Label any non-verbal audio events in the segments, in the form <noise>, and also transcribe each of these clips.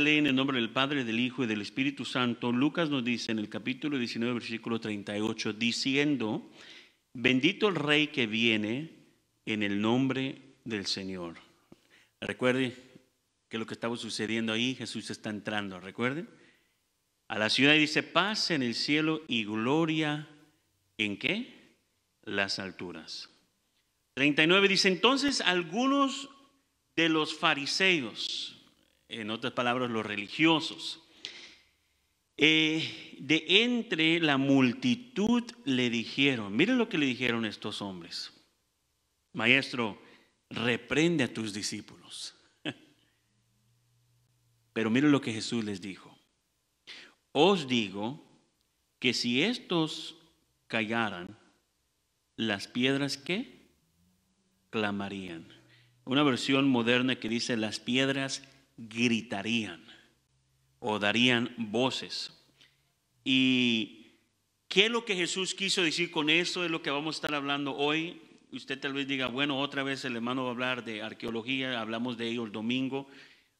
lee en el nombre del Padre, del Hijo y del Espíritu Santo, Lucas nos dice en el capítulo 19, versículo 38, diciendo, bendito el Rey que viene en el nombre del Señor. Recuerde que lo que estaba sucediendo ahí, Jesús está entrando, recuerden. A la ciudad y dice, paz en el cielo y gloria en qué? Las alturas. 39 dice, entonces algunos de los fariseos, en otras palabras, los religiosos. Eh, de entre la multitud le dijeron, miren lo que le dijeron estos hombres, maestro, reprende a tus discípulos. <laughs> Pero miren lo que Jesús les dijo, os digo que si estos callaran, las piedras que clamarían. Una versión moderna que dice las piedras gritarían o darían voces. ¿Y qué es lo que Jesús quiso decir con esto? Es lo que vamos a estar hablando hoy. Usted tal vez diga, bueno, otra vez el hermano va a hablar de arqueología, hablamos de ello el domingo,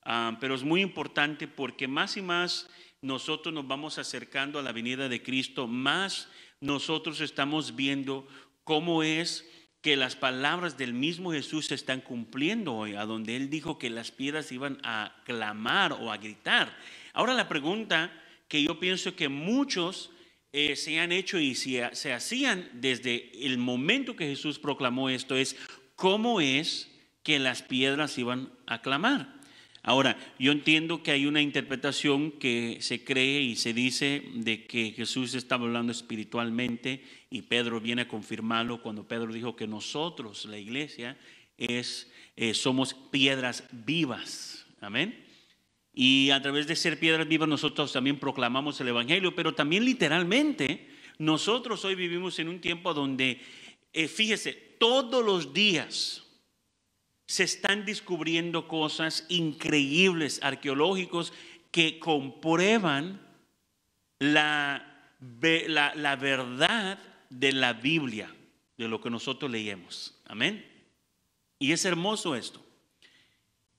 ah, pero es muy importante porque más y más nosotros nos vamos acercando a la venida de Cristo, más nosotros estamos viendo cómo es que las palabras del mismo Jesús se están cumpliendo hoy, a donde él dijo que las piedras iban a clamar o a gritar. Ahora la pregunta que yo pienso que muchos eh, se han hecho y se hacían desde el momento que Jesús proclamó esto es, ¿cómo es que las piedras iban a clamar? Ahora, yo entiendo que hay una interpretación que se cree y se dice de que Jesús estaba hablando espiritualmente y Pedro viene a confirmarlo cuando Pedro dijo que nosotros, la iglesia, es, eh, somos piedras vivas. Amén. Y a través de ser piedras vivas nosotros también proclamamos el Evangelio, pero también literalmente nosotros hoy vivimos en un tiempo donde, eh, fíjese, todos los días se están descubriendo cosas increíbles arqueológicos que comprueban la, verdad de la Biblia, de lo que nosotros leemos. Amén. Y es hermoso esto.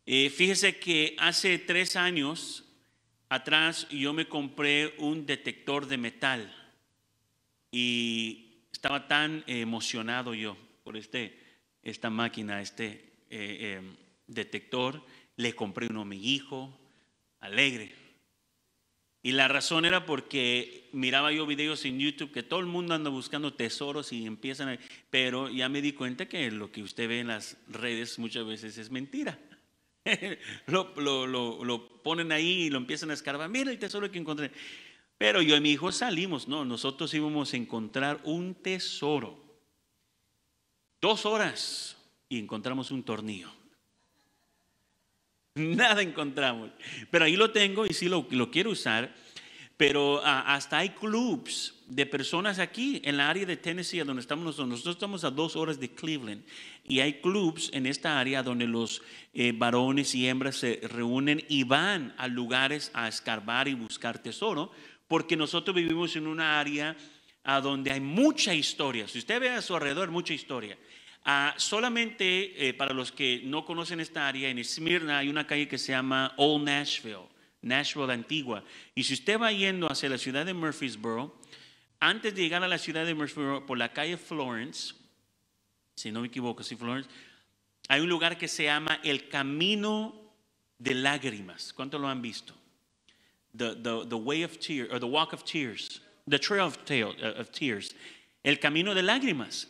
Eh, fíjese que hace tres años atrás yo me compré un detector de metal y estaba tan emocionado yo por este, esta máquina, este eh, eh, detector, le compré uno a mi hijo, alegre. Y la razón era porque miraba yo videos en YouTube que todo el mundo anda buscando tesoros y empiezan a... Pero ya me di cuenta que lo que usted ve en las redes muchas veces es mentira. <laughs> lo, lo, lo, ponen ahí y lo empiezan a escarbar. Mira el tesoro que encontré. Pero yo y mi hijo salimos, no, nosotros íbamos a encontrar un tesoro. Dos horas y encontramos un tornillo. <laughs> Nada encontramos. Pero ahí lo tengo y sí lo, quiero usar. Pero ah, hasta hay clubs de personas aquí en la área de Tennessee, donde estamos nosotros. Nosotros estamos a dos horas de Cleveland. Y hay clubs en esta área donde los eh, varones y hembras se reúnen y van a lugares a escarbar y buscar tesoro. Porque nosotros vivimos en una área a donde hay mucha historia. Si usted ve a su alrededor, mucha historia. Ah, solamente eh, para los que no conocen esta área, en Esmirna hay una calle que se llama Old Nashville, Nashville Antigua. Y si usted va yendo hacia la ciudad de Murfreesboro, antes de llegar a la ciudad de Murfreesboro, por la calle Florence, si no me equivoco, sí, Florence, hay un lugar que se llama El Camino de Lágrimas. ¿Cuántos lo han visto? The, Way of Tears, or The Walk of Tears, The Trail of eh, Tears, El Camino de Lágrimas.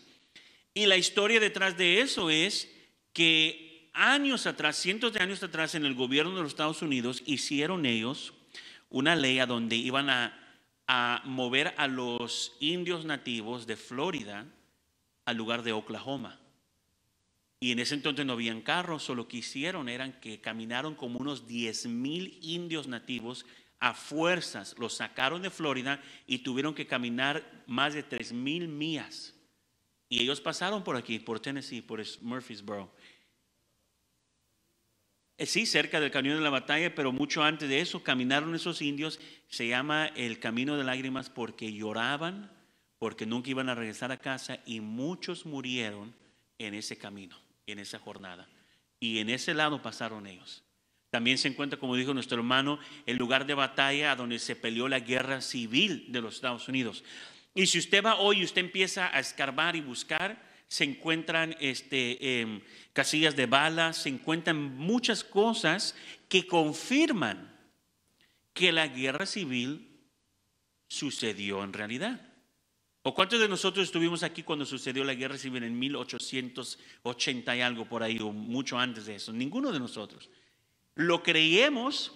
Y la historia detrás de eso es que años atrás, cientos de años atrás, en el gobierno de los Estados Unidos hicieron ellos una ley a donde iban a, mover a los indios nativos de Florida al lugar de Oklahoma. Y en ese entonces no habían carros, solo que hicieron eran que caminaron como unos 10 mil indios nativos a fuerzas, los sacaron de Florida y tuvieron que caminar más de 3 mil millas y ellos pasaron por aquí, por Tennessee, por Murfreesboro. Eh, sí, cerca del Camino de la Batalla, pero mucho antes de eso caminaron esos indios. Se llama el Camino de Lágrimas porque lloraban, porque nunca iban a regresar a casa y muchos murieron en ese camino, en esa jornada. Y en ese lado pasaron ellos. También se encuentra, como dijo nuestro hermano, el lugar de batalla a donde se peleó la guerra civil de los Estados Unidos. Y si usted va hoy y usted empieza a escarbar y buscar, se encuentran este, em, casillas de balas, se encuentran muchas cosas que confirman que la guerra civil sucedió en realidad. ¿O cuántos de nosotros estuvimos aquí cuando sucedió la guerra civil en 1880 y algo por ahí, o mucho antes de eso? Ninguno de nosotros. Lo creemos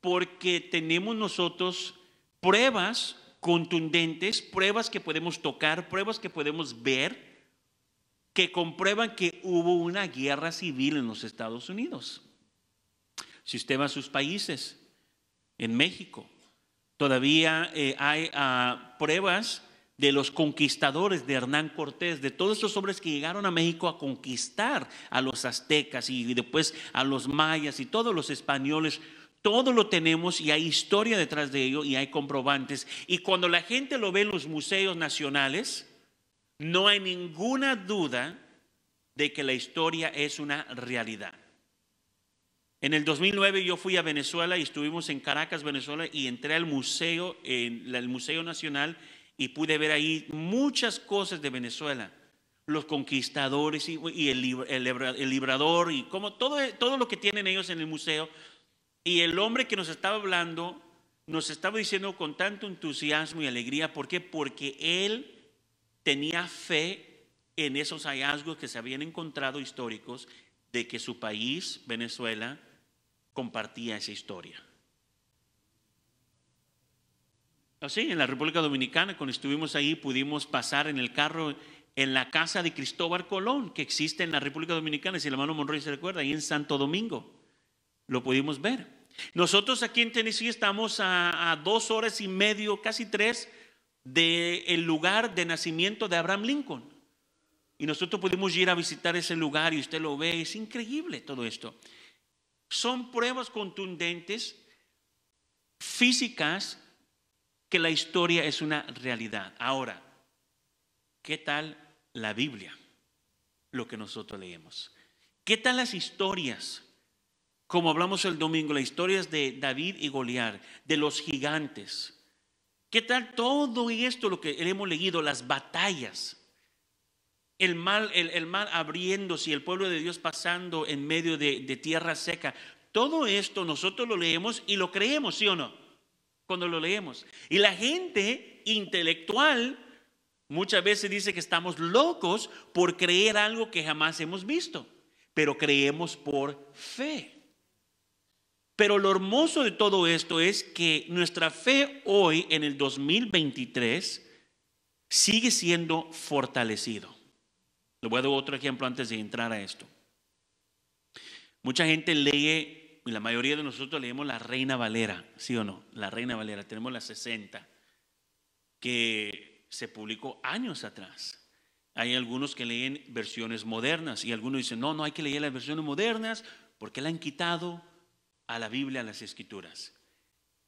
porque tenemos nosotros pruebas contundentes, pruebas que podemos tocar, pruebas que podemos ver, que comprueban que hubo una guerra civil en los Estados Unidos. Si usted va a sus países, en México, todavía eh, hay ah, pruebas de los conquistadores de Hernán Cortés, de todos esos hombres que llegaron a México a conquistar a los aztecas y después a los mayas y todos los españoles todo lo tenemos y hay historia detrás de ello y hay comprobantes. Y cuando la gente lo ve en los museos nacionales, no hay ninguna duda de que la historia es una realidad. En el 2009 yo fui a Venezuela y estuvimos en Caracas, Venezuela, y entré al museo, en el Museo Nacional, y pude ver ahí muchas cosas de Venezuela, los conquistadores y, el, librador y como todo, todo lo que tienen ellos en el museo, y el hombre que nos estaba hablando nos estaba diciendo con tanto entusiasmo y alegría, ¿por qué? Porque él tenía fe en esos hallazgos que se habían encontrado históricos de que su país, Venezuela, compartía esa historia. Así, en la República Dominicana, cuando estuvimos ahí, pudimos pasar en el carro en la casa de Cristóbal Colón, que existe en la República Dominicana, si el hermano Monroy se recuerda, ahí en Santo Domingo lo pudimos ver. Nosotros aquí en Tennessee estamos a, dos horas y medio, casi tres, del lugar de nacimiento de Abraham Lincoln. Y nosotros pudimos ir a visitar ese lugar y usted lo ve, es increíble todo esto. Son pruebas contundentes, físicas, que la historia es una realidad. Ahora, ¿qué tal la Biblia? Lo que nosotros leemos. ¿Qué tal las historias? Como hablamos el domingo, la historia es de David y Goliat, de los gigantes. ¿Qué tal todo esto lo que hemos leído, las batallas? El mal, el, abriéndose y el pueblo de Dios pasando en medio de, de tierra seca. Todo esto nosotros lo leemos y lo creemos, ¿sí o no? Cuando lo leemos. Y la gente intelectual muchas veces dice que estamos locos por creer algo que jamás hemos visto, pero creemos por fe. Pero lo hermoso de todo esto es que nuestra fe hoy, en el 2023, sigue siendo fortalecido. Le voy a dar otro ejemplo antes de entrar a esto. Mucha gente lee, y la mayoría de nosotros leemos la Reina Valera, ¿sí o no? La Reina Valera, tenemos la 60, que se publicó años atrás. Hay algunos que leen versiones modernas y algunos dicen, no, no hay que leer las versiones modernas porque la han quitado, a la Biblia, a las Escrituras.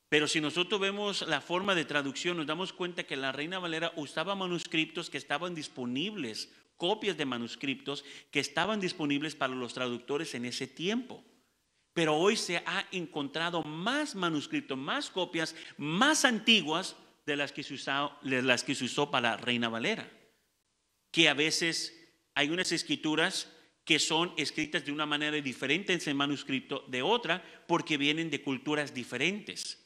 Pero si nosotros vemos la forma de traducción, nos damos cuenta que la Reina Valera usaba manuscritos que estaban disponibles, copias de manuscritos que estaban disponibles para los traductores en ese tiempo. Pero hoy se ha encontrado más manuscritos, más copias, más antiguas de las que se, usó, las que se usó para la Reina Valera. Que a veces hay unas escrituras que son escritas de una manera diferente en ese manuscrito de otra, porque vienen de culturas diferentes.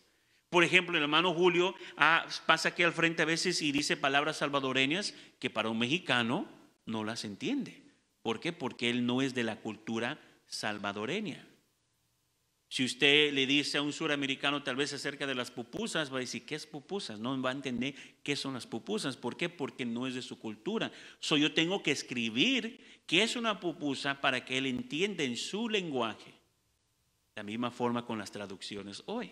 Por ejemplo, el hermano Julio ah, pasa aquí al frente a veces y dice palabras salvadoreñas que para un mexicano no las entiende. ¿Por qué? Porque él no es de la cultura salvadoreña. Si usted le dice a un suramericano tal vez acerca de las pupusas, va a decir, ¿qué es pupusas? No va a entender qué son las pupusas. ¿Por qué? Porque no es de su cultura. Soy yo tengo que escribir qué es una pupusa para que él entienda en su lenguaje. La misma forma con las traducciones hoy.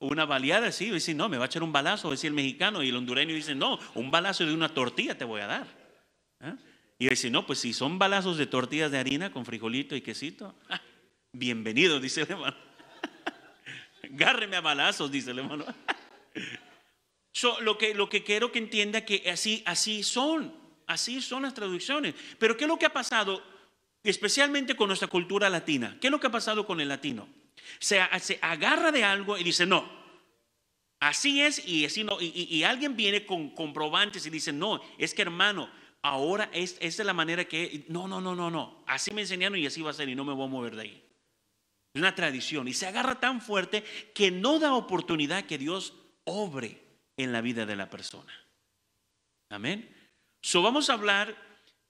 Una baleada, sí, dice, no, me va a echar un balazo, decir el mexicano, y el hondureño dice, no, un balazo de una tortilla te voy a dar. ¿eh? Y dice, no, pues si son balazos de tortillas de harina con frijolito y quesito, ah, bienvenido, dice el hermano. <laughs> Gárreme a balazos, dice el hermano. <laughs> lo, que, lo que quiero que entienda que así, así son, así son las traducciones. Pero ¿qué es lo que ha pasado, especialmente con nuestra cultura latina? ¿Qué es lo que ha pasado con el latino? Se, se agarra de algo y dice, no, así es y así no. Y, y alguien viene con comprobantes y dice, no, es que hermano, ahora es, esta es la manera que, no, no, no, no, no, así me enseñaron y así va a ser y no me voy a mover de ahí. Es una tradición y se agarra tan fuerte que no da oportunidad que Dios obre en la vida de la persona. Amén. So vamos a hablar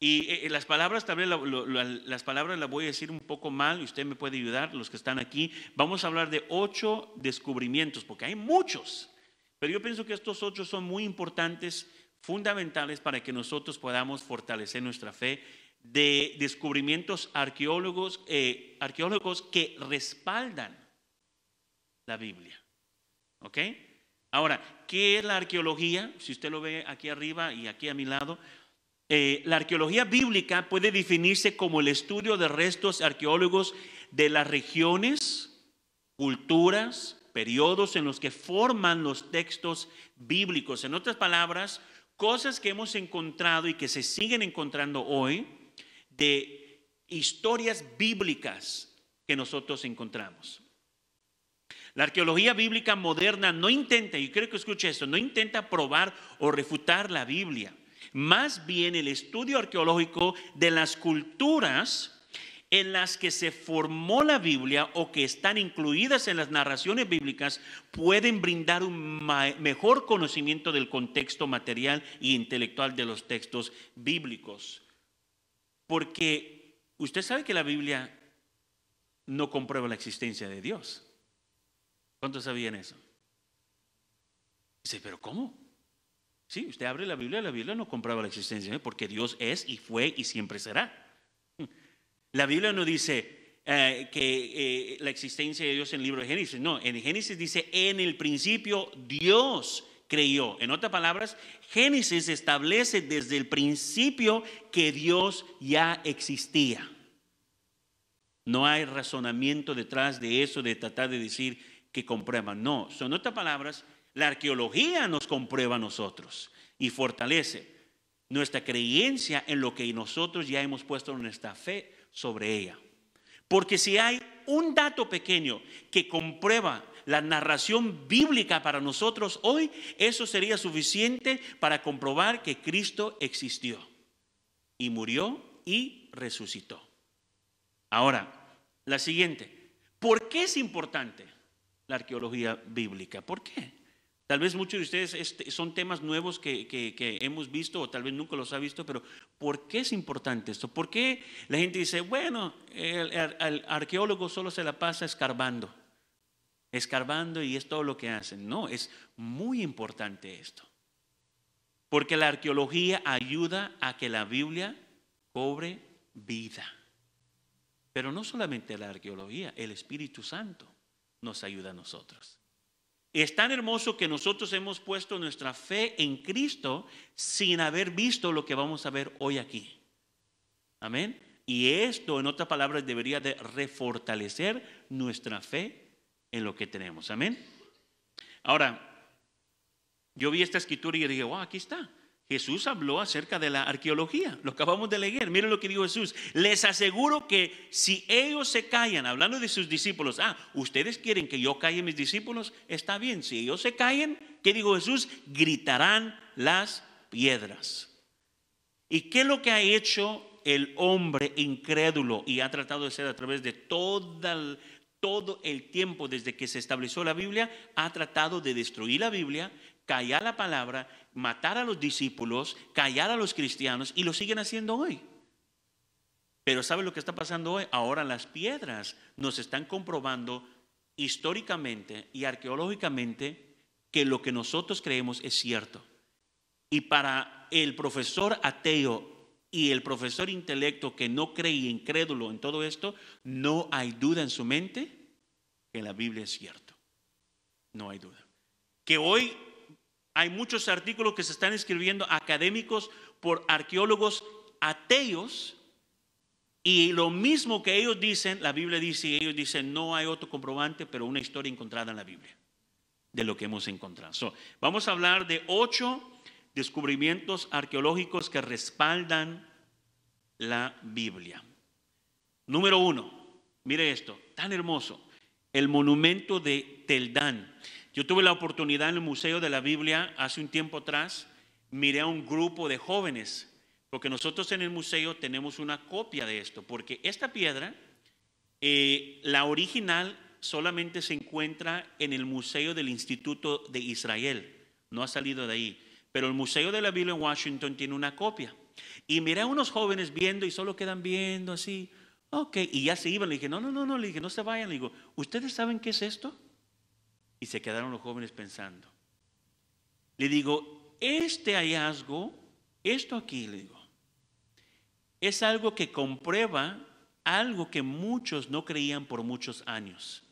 y eh, eh, las palabras, tal vez las palabras las voy a decir un poco mal y usted me puede ayudar, los que están aquí. Vamos a hablar de ocho descubrimientos porque hay muchos, pero yo pienso que estos ocho son muy importantes fundamentales para que nosotros podamos fortalecer nuestra fe de descubrimientos eh, arqueólogos, que respaldan la Biblia. ¿Ok? Ahora, ¿qué es la arqueología? Si usted lo ve aquí arriba y aquí a mi lado, eh, la arqueología bíblica puede definirse como el estudio de restos arqueólogos de las regiones, culturas, periodos en los que forman los textos bíblicos. En otras palabras, cosas que hemos encontrado y que se siguen encontrando hoy de historias bíblicas que nosotros encontramos. La arqueología bíblica moderna no intenta, y creo que escuche esto, no intenta probar o refutar la Biblia. Más bien el estudio arqueológico de las culturas en las que se formó la Biblia o que están incluidas en las narraciones bíblicas pueden brindar un mejor conocimiento del contexto material e intelectual de los textos bíblicos. Porque usted sabe que la Biblia no comprueba la existencia de Dios. ¿Cuántos sabían eso? Dice, pero ¿cómo? Sí, usted abre la Biblia, la Biblia no comprueba la existencia, Dios, porque Dios es y fue y siempre será. La Biblia no dice eh, que eh, la existencia de Dios en el libro de Génesis, no, en Génesis dice, en el principio Dios creyó. En otras palabras, Génesis establece desde el principio que Dios ya existía. No hay razonamiento detrás de eso de tratar de decir que comprueba. No, son otras palabras, la arqueología nos comprueba a nosotros y fortalece nuestra creencia en lo que nosotros ya hemos puesto en nuestra fe sobre ella. Porque si hay un dato pequeño que comprueba la narración bíblica para nosotros hoy, eso sería suficiente para comprobar que Cristo existió y murió y resucitó. Ahora, la siguiente. ¿Por qué es importante la arqueología bíblica? ¿Por qué? Tal vez muchos de ustedes son temas nuevos que, hemos visto o tal vez nunca los ha visto, pero ¿por qué es importante esto? ¿Por qué la gente dice, bueno, el, arqueólogo solo se la pasa escarbando, escarbando y es todo lo que hacen? No, es muy importante esto. Porque la arqueología ayuda a que la Biblia cobre vida. Pero no solamente la arqueología, el Espíritu Santo nos ayuda a nosotros. Es tan hermoso que nosotros hemos puesto nuestra fe en Cristo sin haber visto lo que vamos a ver hoy aquí. Amén. Y esto, en otras palabras, debería de refortalecer nuestra fe en lo que tenemos. Amén. Ahora, yo vi esta escritura y dije, wow, aquí está. Jesús habló acerca de la arqueología, lo acabamos de leer. Miren lo que dijo Jesús. Les aseguro que si ellos se callan, hablando de sus discípulos, ah, ustedes quieren que yo calle a mis discípulos, está bien. Si ellos se callan, ¿qué digo Jesús? Gritarán las piedras. ¿Y qué es lo que ha hecho el hombre incrédulo y ha tratado de hacer a través de todo el tiempo desde que se estableció la Biblia? Ha tratado de destruir la Biblia, callar la palabra, matar a los discípulos, callar a los cristianos y lo siguen haciendo hoy. Pero ¿sabe lo que está pasando hoy? Ahora las piedras nos están comprobando históricamente y arqueológicamente que lo que nosotros creemos es cierto. Y para el profesor ateo y el profesor intelecto que no cree incrédulo en todo esto, no hay duda en su mente que la Biblia es cierto. No hay duda. Que hoy hay muchos artículos que se están escribiendo académicos por arqueólogos ateos y lo mismo que ellos dicen, la Biblia dice, y ellos dicen, no hay otro comprobante, pero una historia encontrada en la Biblia, de lo que hemos encontrado. vamos a hablar de ocho descubrimientos arqueológicos que respaldan la Biblia. Número uno, mire esto, tan hermoso, el monumento de Teldán. Yo tuve la oportunidad en el Museo de la Biblia hace un tiempo atrás, miré a un grupo de jóvenes, porque nosotros en el museo tenemos una copia de esto, porque esta piedra, eh, la original solamente se encuentra en el Museo del Instituto de Israel, no ha salido de ahí, pero el Museo de la Biblia en Washington tiene una copia. Y miré a unos jóvenes viendo y solo quedan viendo así, ok, y ya se iban, le dije, no, no, no, no, le dije, no se vayan, le digo, ¿ustedes saben qué es esto? Y se quedaron los jóvenes pensando. Le digo, este hallazgo, esto aquí, le digo, es algo que comprueba algo que muchos no creían por muchos años.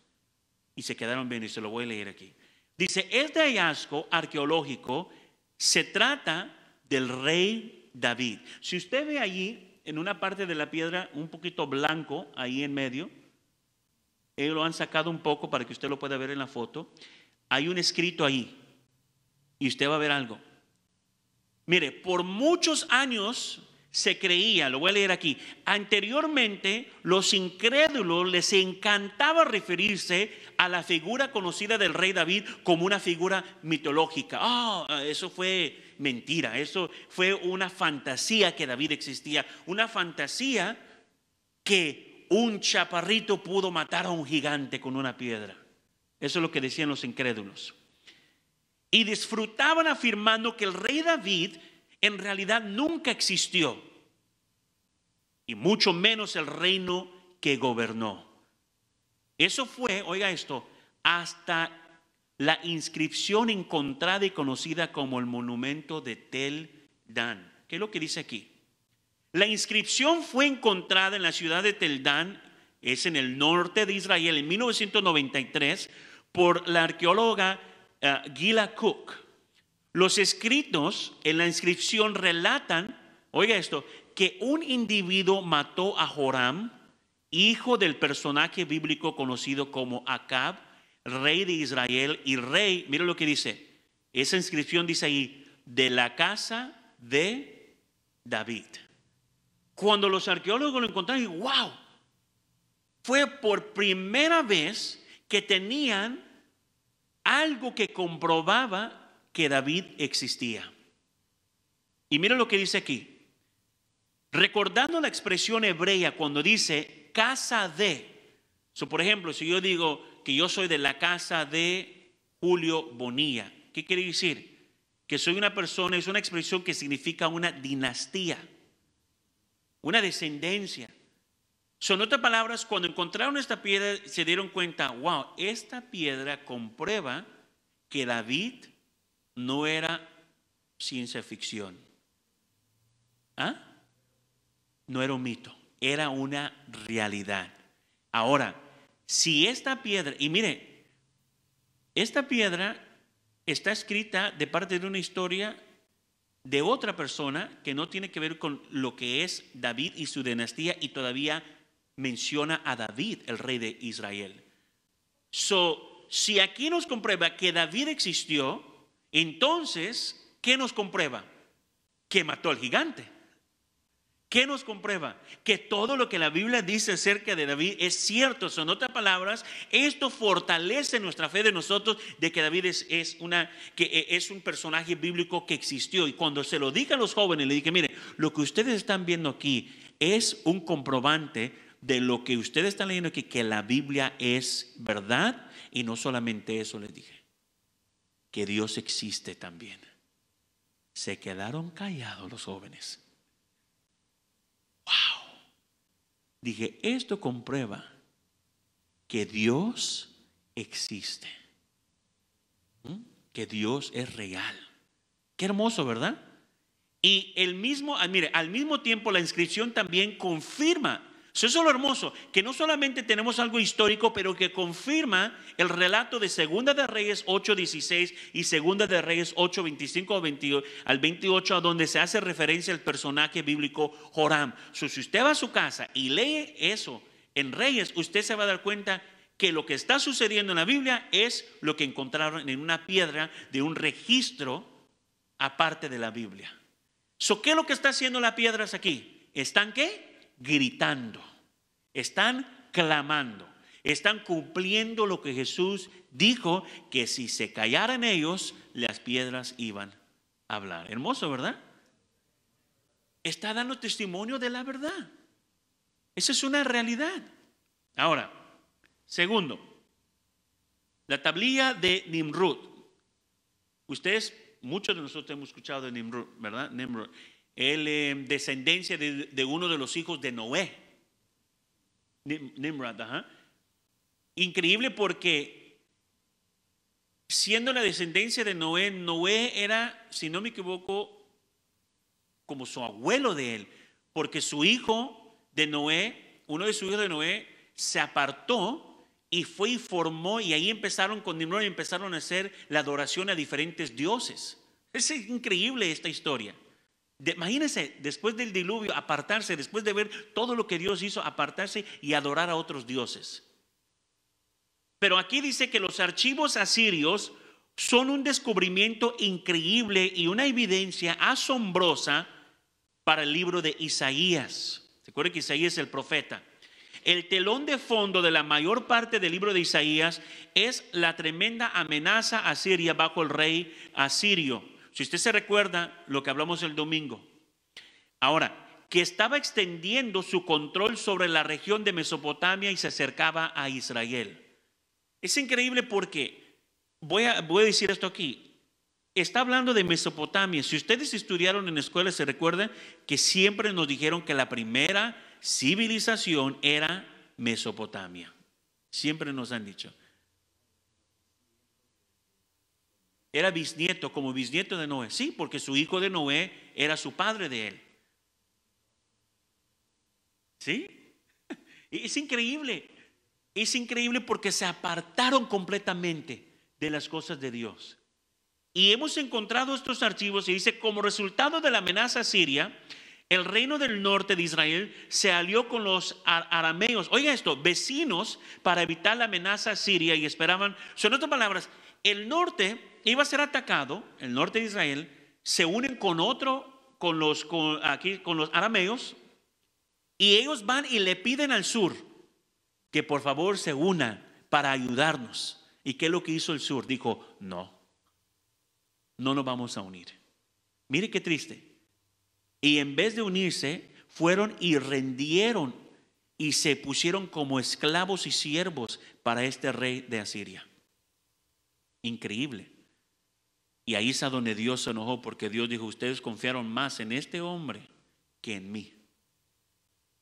Y se quedaron viendo, y se lo voy a leer aquí. Dice, este hallazgo arqueológico se trata del rey David. Si usted ve allí, en una parte de la piedra, un poquito blanco, ahí en medio, ellos lo han sacado un poco para que usted lo pueda ver en la foto. Hay un escrito ahí y usted va a ver algo. Mire, por muchos años se creía, lo voy a leer aquí, anteriormente los incrédulos les encantaba referirse a la figura conocida del rey David como una figura mitológica. Ah, eso fue mentira, eso fue una fantasía que David existía, una fantasía que un chaparrito pudo matar a un gigante con una piedra. Eso es lo que decían los incrédulos. Y disfrutaban afirmando que el rey David en realidad nunca existió, y mucho menos el reino que gobernó. Eso fue, oiga esto, hasta la inscripción encontrada y conocida como el monumento de Tel Dan. ¿Qué es lo que dice aquí? La inscripción fue encontrada en la ciudad de Dan, es en el norte de Israel, en 1993, por la arqueóloga eh, Gila Cook. Los escritos en la inscripción relatan, oiga esto, que un individuo mató a Joram, hijo del personaje bíblico conocido como Acab, rey de Israel y rey, mira lo que dice, esa inscripción dice ahí, de la casa de David. Cuando los arqueólogos lo encontraron, wow, fue por primera vez que tenían algo que comprobaba que David existía. Y mira lo que dice aquí. Recordando la expresión hebrea cuando dice casa de. por ejemplo, si yo digo que yo soy de la casa de Julio Bonilla, ¿qué quiere decir? Que soy una persona, es una expresión que significa una dinastía una descendencia. Son otras palabras, cuando encontraron esta piedra se dieron cuenta, wow, esta piedra comprueba que David no era ciencia ficción. ¿Ah? No era un mito, era una realidad. Ahora, si esta piedra, y mire, esta piedra está escrita de parte de una historia de otra persona que no tiene que ver con lo que es David y su dinastía y todavía menciona a David, el rey de Israel. So, si aquí nos comprueba que David existió, entonces, ¿qué nos comprueba? Que mató al gigante. ¿Qué nos comprueba? Que todo lo que la Biblia dice acerca de David es cierto. Son otras palabras, esto fortalece nuestra fe de nosotros de que David es, una, que e, es un personaje bíblico que existió. Y cuando se lo dije a los jóvenes, le dije, mire, lo que ustedes están viendo aquí es un comprobante de lo que ustedes están leyendo aquí, que la Biblia es verdad. Y no solamente eso les dije, que Dios existe también. Se quedaron callados los jóvenes Wow. Dije, esto comprueba que Dios existe, ¿Mm? que Dios es real. Qué hermoso, ¿verdad? Y el mismo, ah, mire, al mismo tiempo la inscripción también confirma eso es lo hermoso, que no solamente tenemos algo histórico, pero que confirma el relato de Segunda de Reyes 8.16 y Segunda de Reyes 8.25 al 28, a donde se hace referencia el personaje bíblico Joram. si usted va a su casa y lee eso en Reyes, usted se va a dar cuenta que lo que está sucediendo en la Biblia es lo que encontraron en una piedra de un registro aparte de la Biblia. ¿Qué es lo que está haciendo las piedras aquí? ¿Están qué? gritando, están clamando, están cumpliendo lo que Jesús dijo, que si se callaran ellos, las piedras iban a hablar. Hermoso, ¿verdad? Está dando testimonio de la verdad. Esa es una realidad. Ahora, segundo, la tablilla de Nimrud. Ustedes, muchos de nosotros hemos escuchado de Nimrud, ¿verdad? Nimrud. Él em, descendencia de, uno de los hijos de Noé, Nimrod. Increíble porque siendo la descendencia de Noé, Noé era, si no me equivoco, como su abuelo de él, porque su hijo de Noé, uno de sus hijos de Noé, se apartó y fue y formó, y ahí empezaron con Nimrod, y empezaron a hacer la adoración a diferentes dioses. Es increíble esta historia imagínense, después del diluvio, apartarse, después de ver todo lo que Dios hizo, apartarse y adorar a otros dioses. Pero aquí dice que los archivos asirios son un descubrimiento increíble y una evidencia asombrosa para el libro de Isaías. ¿Se acuerdan que Isaías es el profeta? El telón de fondo de la mayor parte del libro de Isaías es la tremenda amenaza a Siria bajo el rey asirio si usted se recuerda lo que hablamos el domingo. Ahora, que estaba extendiendo su control sobre la región de Mesopotamia y se acercaba a Israel. Es increíble porque, voy a, voy a decir esto aquí, está hablando de Mesopotamia. Si ustedes estudiaron en escuela, se recuerdan que siempre nos dijeron que la primera civilización era Mesopotamia. Siempre nos han dicho. era bisnieto, como bisnieto de Noé. Sí, porque su hijo de Noé era su padre de él. ¿Sí? <laughs> Es increíble. Es increíble porque se apartaron completamente de las cosas de Dios. Y hemos encontrado estos archivos y dice, como resultado de la amenaza siria, el reino del norte de Israel se alió con los arameos, oiga esto, vecinos, para evitar la amenaza siria y esperaban, son otras palabras, el norte iba a ser atacado, el norte de Israel, se unen con otro, con los, aquí, con los arameos, y ellos van y le piden al sur que por favor se unan para ayudarnos. ¿Y qué es lo que hizo el sur? Dijo, no, no nos vamos a unir. Mire qué triste. Y en vez de unirse, fueron y rendieron y se pusieron como esclavos y siervos para este rey de Asiria. Increíble. Y ahí es a donde Dios se enojó porque Dios dijo, ustedes confiaron más en este hombre que en mí.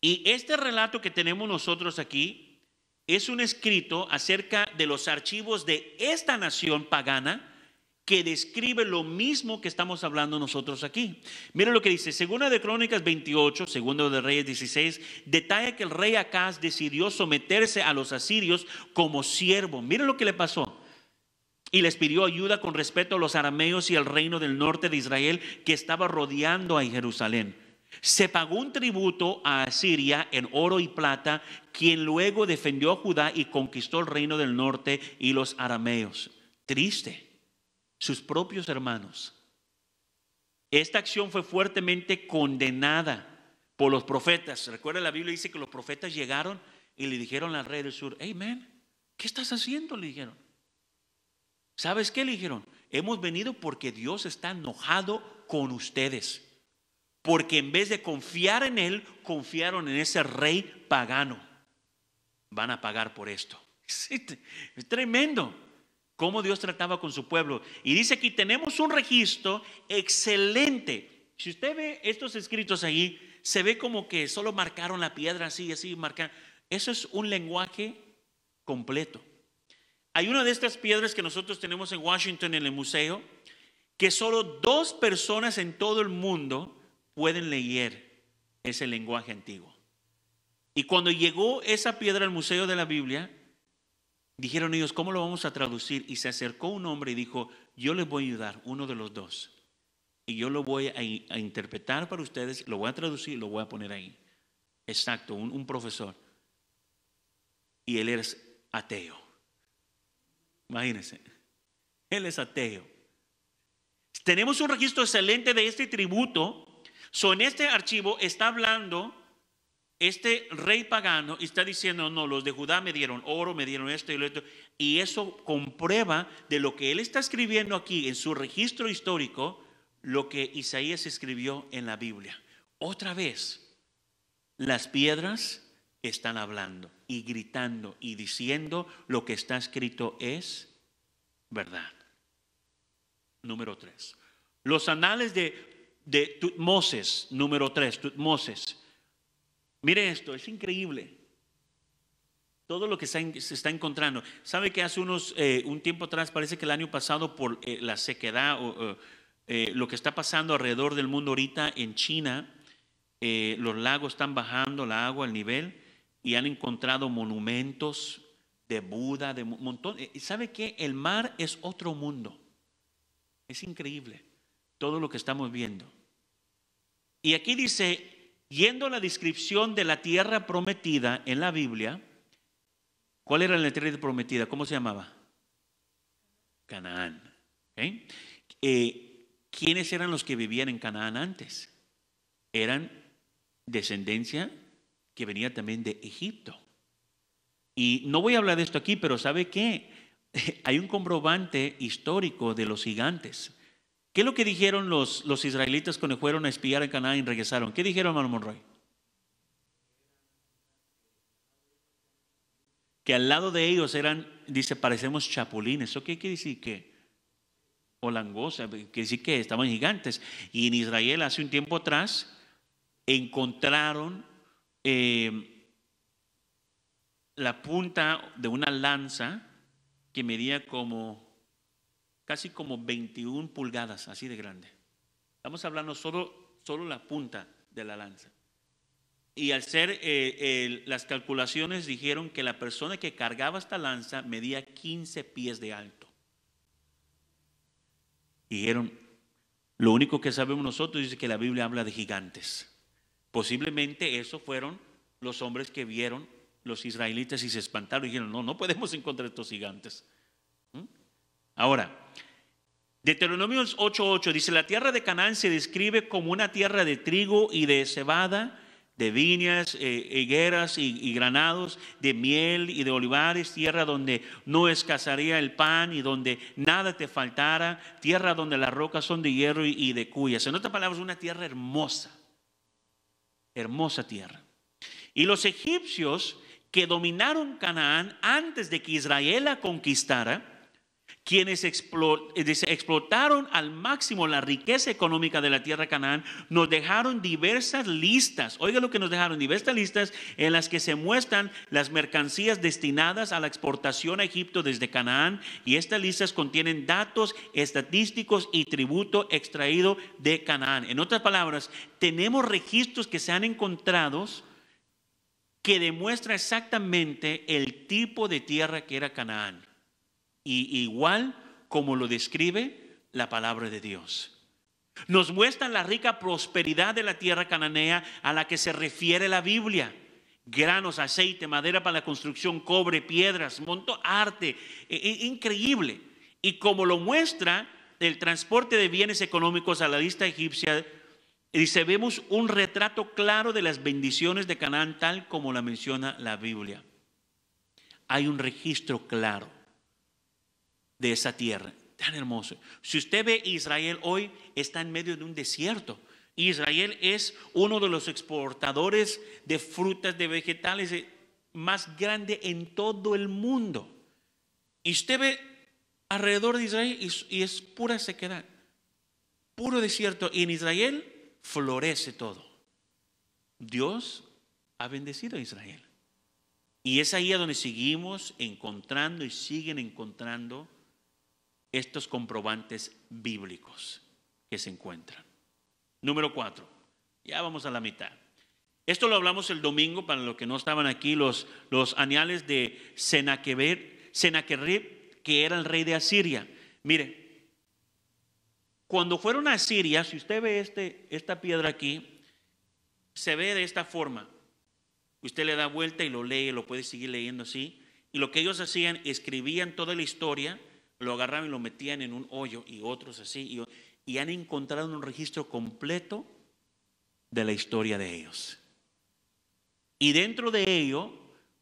Y este relato que tenemos nosotros aquí es un escrito acerca de los archivos de esta nación pagana que describe lo mismo que estamos hablando nosotros aquí. Mira lo que dice, Segunda de Crónicas 28, Segundo de Reyes 16, detalla que el rey Acaz decidió someterse a los asirios como siervo. Mira lo que le pasó y les pidió ayuda con respeto a los arameos y al reino del norte de Israel que estaba rodeando a Jerusalén. Se pagó un tributo a Asiria en oro y plata, quien luego defendió a Judá y conquistó el reino del norte y los arameos. Triste, sus propios hermanos. Esta acción fue fuertemente condenada por los profetas. Recuerda, la Biblia dice que los profetas llegaron y le dijeron al rey del sur, hey ¿qué estás haciendo? Le dijeron. ¿Sabes qué le dijeron? Hemos venido porque Dios está enojado con ustedes. Porque en vez de confiar en Él, confiaron en ese rey pagano. Van a pagar por esto. <laughs> Es tremendo cómo Dios trataba con su pueblo. Y dice aquí, tenemos un registro excelente. Si usted ve estos escritos ahí, se ve como que solo marcaron la piedra así, así, marcar. Eso es un lenguaje completo. Hay una de estas piedras que nosotros tenemos en Washington en el museo que solo dos personas en todo el mundo pueden leer ese lenguaje antiguo. Y cuando llegó esa piedra al Museo de la Biblia, dijeron ellos, ¿cómo lo vamos a traducir? Y se acercó un hombre y dijo, yo les voy a ayudar, uno de los dos. Y yo lo voy a, interpretar para ustedes, lo voy a traducir y lo voy a poner ahí. Exacto, un, un profesor. Y él es ateo. Imagínense, él es ateo. Tenemos un registro excelente de este tributo. en este archivo está hablando este rey pagano y está diciendo, no, los de Judá me dieron oro, me dieron esto y lo otro. Y eso comprueba de lo que él está escribiendo aquí en su registro histórico, lo que Isaías escribió en la Biblia. Otra vez, las piedras están hablando y gritando y diciendo lo que está escrito es verdad. Número tres. Los anales de, de Tutmoses, número tres, Tutmoses. Mire esto, es increíble. Todo lo que se está encontrando. ¿Sabe que hace unos, eh, un tiempo atrás, parece que el año pasado, por eh, la sequedad o eh, lo que está pasando alrededor del mundo ahorita en China, los lagos están bajando, la agua, el nivel, y han encontrado monumentos de Buda, de un montón. Eh, ¿Sabe qué? El mar es otro mundo. Es increíble todo lo que estamos viendo. Y aquí dice, yendo a la descripción de la tierra prometida en la Biblia, ¿cuál era la tierra prometida? ¿Cómo se llamaba? Canaán. ¿Eh? Eh, ¿Quiénes eran los que vivían en Canaán antes? Eran descendencia que venía también de Egipto. Y no voy a hablar de esto aquí, pero ¿sabe qué? <laughs> Hay un comprobante histórico de los gigantes. ¿Qué es lo que dijeron los, los israelitas cuando fueron a espiar a Canaán y regresaron? ¿Qué dijeron, hermano Monroy? Que al lado de ellos eran, dice, parecemos chapulines. o qué quiere decir que? O langosa, quiere decir que estaban gigantes. Y en Israel hace un tiempo atrás encontraron Em, la punta de una lanza que medía como casi como 21 pulgadas, así de grande. Estamos hablando solo, solo la punta de la lanza. Y al ser eh, las calculaciones dijeron que la persona que cargaba esta lanza medía 15 pies de alto. Dijeron, lo único que sabemos nosotros es que la Biblia habla de gigantes. Posiblemente esos fueron los hombres que vieron los israelitas y se espantaron y dijeron, no, no podemos encontrar estos gigantes. ¿Mm? Ahora, Deuteronomio 8:8 dice, la tierra de Canaán se describe como una tierra de trigo y de cebada, de viñas, eh, higueras y, granados, de miel y de olivares, tierra donde no escasaría el pan y donde nada te faltara, tierra donde las rocas son de hierro y, y de cuyas. En otras palabras, una tierra hermosa hermosa tierra. Y los egipcios que dominaron Canaán antes de que Israel la conquistara, quienes eh, explotaron al máximo la riqueza económica de la tierra Canaán, nos dejaron diversas listas. Oiga lo que nos dejaron, diversas listas en las que se muestran las mercancías destinadas a la exportación a Egipto desde Canaán. Y estas listas contienen datos estadísticos y tributo extraído de Canaán. En otras palabras, tenemos registros que se han encontrado que demuestra exactamente el tipo de tierra que era Canaán y igual como lo describe la palabra de Dios. Nos muestra la rica prosperidad de la tierra cananea a la que se refiere la Biblia. Granos, aceite, madera para la construcción, cobre, piedras, monto, arte, e, e, increíble. Y como lo muestra el transporte de bienes económicos a la lista egipcia, dice, vemos un retrato claro de las bendiciones de Canaán tal como la menciona la Biblia. Hay un registro claro de esa tierra. Tan hermoso. Si usted ve Israel hoy, está en medio de un desierto. Israel es uno de los exportadores de frutas, de vegetales eh, más grande en todo el mundo. Y usted ve alrededor de Israel y, es pura sequedad, puro desierto. Y en Israel florece todo. Dios ha bendecido a Israel. Y es ahí a donde seguimos encontrando y siguen encontrando estos comprobantes bíblicos que se encuentran. Número cuatro, ya vamos a la mitad. Esto lo hablamos el domingo para los que no estaban aquí, los, los de Senaquerib, que era el rey de Asiria. Mire, cuando fueron a Asiria, si usted ve este, esta piedra aquí, se ve de esta forma. Usted le da vuelta y lo lee, lo puede seguir leyendo así. Y lo que ellos hacían, escribían toda la historia lo agarraban y lo metían en un hoyo y otros así. Y, han encontrado un registro completo de la historia de ellos. Y dentro de ello,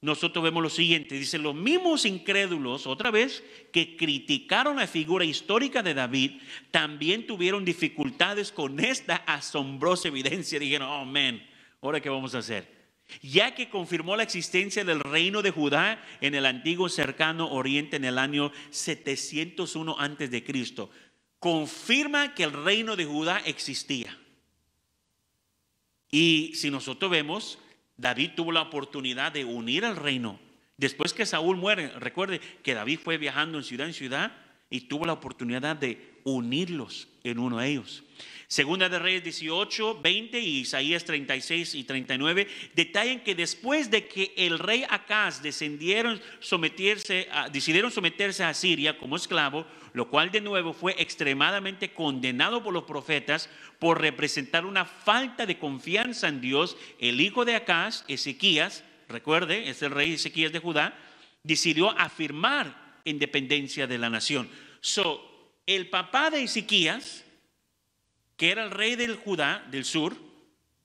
nosotros vemos lo siguiente. Dice, los mismos incrédulos, otra vez, que criticaron la figura histórica de David, también tuvieron dificultades con esta asombrosa evidencia. Dijeron, oh, amén, ¿ahora qué vamos a hacer? ya que confirmó la existencia del reino de Judá en el antiguo cercano oriente en el año 701 antes de Cristo. Confirma que el reino de Judá existía. Y si nosotros vemos, David tuvo la oportunidad de unir al reino. Después que Saúl muere, recuerde que David fue viajando en ciudad en ciudad y tuvo la oportunidad de unirlos en uno de ellos. Segunda de Reyes 18, 20 y Isaías 36 y 39 detallan que después de que el rey Acaz descendieron someterse a, decidieron someterse a Siria como esclavo, lo cual de nuevo fue extremadamente condenado por los profetas por representar una falta de confianza en Dios, el hijo de Acaz, Ezequías, recuerde, es el rey Ezequías de Judá, decidió afirmar independencia de la nación. So, el papá de Ezequías que era el rey del Judá, del sur,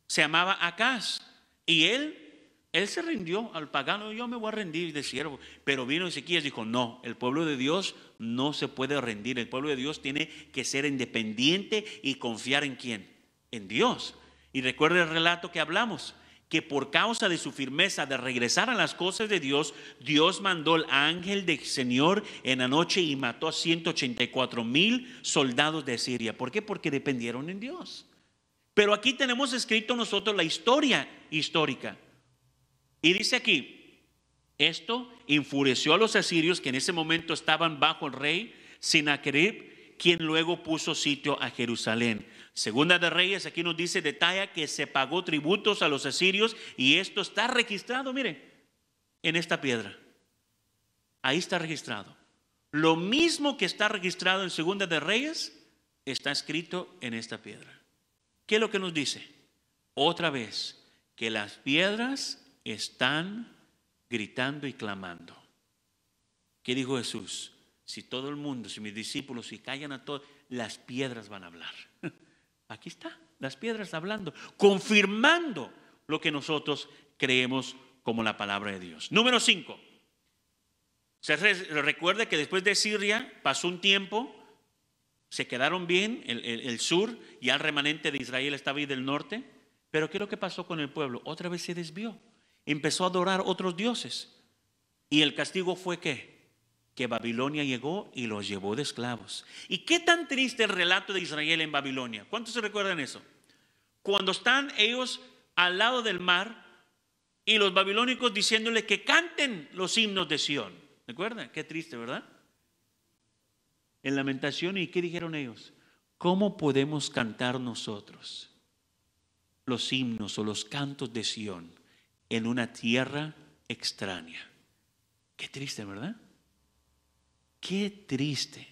se llamaba Acaz. Y él, él se rindió al pagano, yo me voy a rendir de siervo. Pero vino Ezequiel y dijo, no, el pueblo de Dios no se puede rendir. El pueblo de Dios tiene que ser independiente y confiar en quién? En Dios. Y recuerda el relato que hablamos que por causa de su firmeza de regresar a las cosas de Dios, Dios mandó al ángel del Señor en la noche y mató a 184 mil soldados de Siria. ¿Por qué? Porque dependieron en Dios. Pero aquí tenemos escrito nosotros la historia histórica. Y dice aquí, esto enfureció a los asirios que en ese momento estaban bajo el rey Sinaquerib, quien luego puso sitio a Jerusalén. Segunda de Reyes aquí nos dice, detalla que se pagó tributos a los asirios y esto está registrado, miren, en esta piedra. Ahí está registrado. Lo mismo que está registrado en Segunda de Reyes está escrito en esta piedra. ¿Qué es lo que nos dice? Otra vez, que las piedras están gritando y clamando. ¿Qué dijo Jesús? Si todo el mundo, si mis discípulos, si callan a todos, las piedras van a hablar. <laughs> Aquí está, las piedras hablando, confirmando lo que nosotros creemos como la palabra de Dios. Número 5. Se recuerde que después de Siria pasó un tiempo, se quedaron bien el, sur, y el remanente de Israel estaba ahí del norte, pero ¿qué es lo que pasó con el pueblo? Otra vez se desvió, empezó a adorar otros dioses y el castigo fue qué? que Babilonia llegó y los llevó de esclavos. ¿Y qué tan triste el relato de Israel en Babilonia? ¿Cuántos se recuerdan eso? Cuando están ellos al lado del mar y los babilónicos diciéndole que canten los himnos de Sión. ¿Recuerdan? Qué triste, ¿verdad? En lamentación, ¿y qué dijeron ellos? ¿Cómo podemos cantar nosotros los himnos o los cantos de Sión en una tierra extraña? Qué triste, ¿verdad? Qué triste.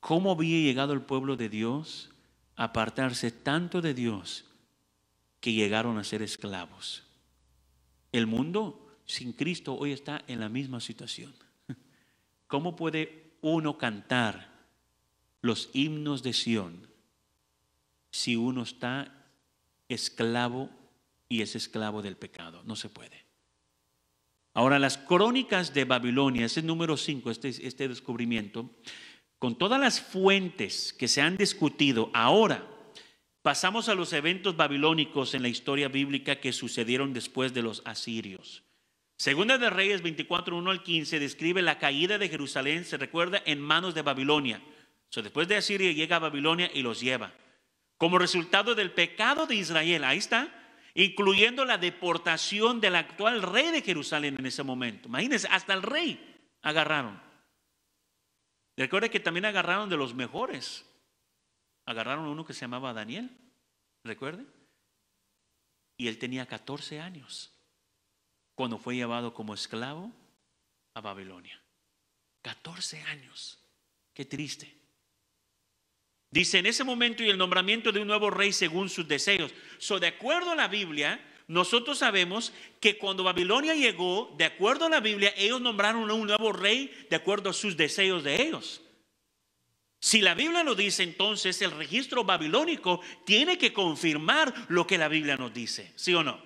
¿Cómo había llegado el pueblo de Dios a apartarse tanto de Dios que llegaron a ser esclavos? El mundo sin Cristo hoy está en la misma situación. <laughs> ¿Cómo puede uno cantar los himnos de Sión si uno está esclavo y es esclavo del pecado? No se puede. Ahora, las crónicas de Babilonia, ese número 5, este, este, descubrimiento, con todas las fuentes que se han discutido ahora, pasamos a los eventos babilónicos en la historia bíblica que sucedieron después de los asirios. Segunda de Reyes 24, 1 al 15 describe la caída de Jerusalén, se recuerda, en manos de Babilonia. So, después de Asiria llega a Babilonia y los lleva. Como resultado del pecado de Israel, ahí está, incluyendo la deportación del actual rey de Jerusalén en ese momento. Imagínense, hasta el rey agarraron. Recuerda que también agarraron de los mejores. Agarraron a uno que se llamaba Daniel, recuerde. Y él tenía 14 años cuando fue llevado como esclavo a Babilonia. 14 años. Qué triste. Dice, en ese momento y el nombramiento de un nuevo rey según sus deseos. So, de acuerdo a la Biblia, nosotros sabemos que cuando Babilonia llegó, de acuerdo a la Biblia, ellos nombraron a un nuevo rey de acuerdo a sus deseos de ellos. Si la Biblia lo dice, entonces el registro babilónico tiene que confirmar lo que la Biblia nos dice, ¿sí o no?